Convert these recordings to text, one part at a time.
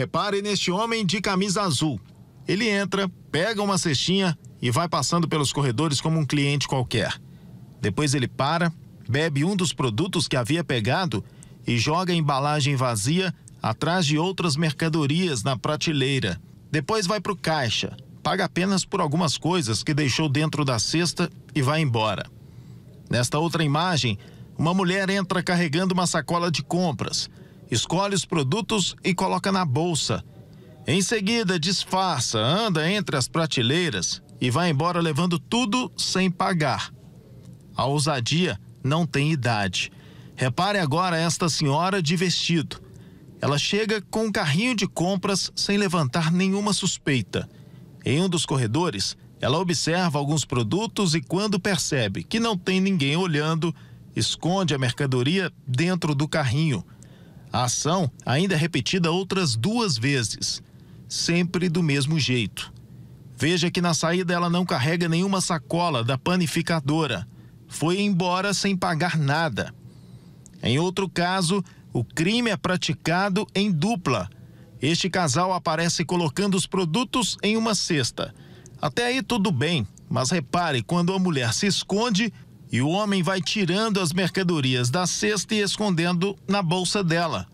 Repare neste homem de camisa azul. Ele entra, pega uma cestinha e vai passando pelos corredores como um cliente qualquer. Depois ele para, bebe um dos produtos que havia pegado e joga a embalagem vazia atrás de outras mercadorias na prateleira. Depois vai para o caixa, paga apenas por algumas coisas que deixou dentro da cesta e vai embora. Nesta outra imagem, uma mulher entra carregando uma sacola de compras escolhe os produtos e coloca na bolsa. Em seguida, disfarça, anda entre as prateleiras e vai embora levando tudo sem pagar. A ousadia não tem idade. Repare agora esta senhora de vestido. Ela chega com um carrinho de compras sem levantar nenhuma suspeita. Em um dos corredores, ela observa alguns produtos e, quando percebe que não tem ninguém olhando, esconde a mercadoria dentro do carrinho. A ação ainda é repetida outras duas vezes, sempre do mesmo jeito. Veja que na saída ela não carrega nenhuma sacola da panificadora. Foi embora sem pagar nada. Em outro caso, o crime é praticado em dupla. Este casal aparece colocando os produtos em uma cesta. Até aí tudo bem, mas repare, quando a mulher se esconde, e o homem vai tirando as mercadorias da cesta e escondendo na bolsa dela.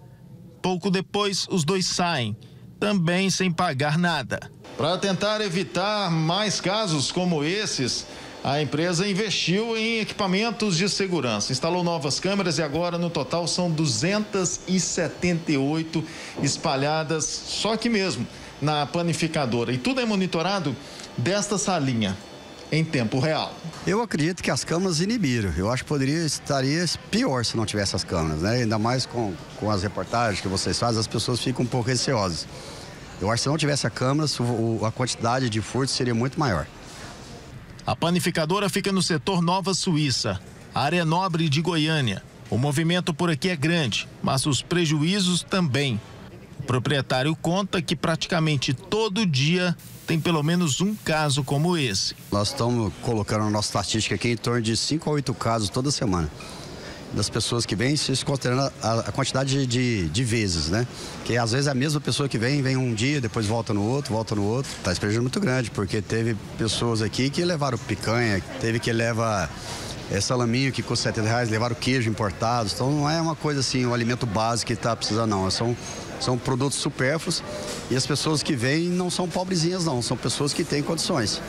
Pouco depois, os dois saem, também sem pagar nada. Para tentar evitar mais casos como esses, a empresa investiu em equipamentos de segurança, instalou novas câmeras e agora no total são 278 espalhadas, só aqui mesmo, na panificadora E tudo é monitorado desta salinha em tempo real. Eu acredito que as câmeras inibiram. Eu acho que poderia estaria pior se não tivesse as câmeras, né? Ainda mais com, com as reportagens que vocês fazem, as pessoas ficam um pouco receosas. Eu acho que se não tivesse a câmera, a quantidade de furto seria muito maior. A panificadora fica no setor Nova Suíça, área nobre de Goiânia. O movimento por aqui é grande, mas os prejuízos também proprietário conta que praticamente todo dia tem pelo menos um caso como esse. Nós estamos colocando a nossa estatística aqui em torno de 5 a 8 casos toda semana. Das pessoas que vêm, se considerando a, quantidade de, de, vezes, né? Que às vezes é a mesma pessoa que vem, vem um dia, depois volta no outro, volta no outro. Tá esse prejuízo muito grande, porque teve pessoas aqui que levaram picanha, teve que levar é, salaminho que custa 70 reais, levaram queijo importado. Então não é uma coisa assim, o um alimento básico que está precisando, não. São, são produtos supérfluos e as pessoas que vêm não são pobrezinhas, não. São pessoas que têm condições.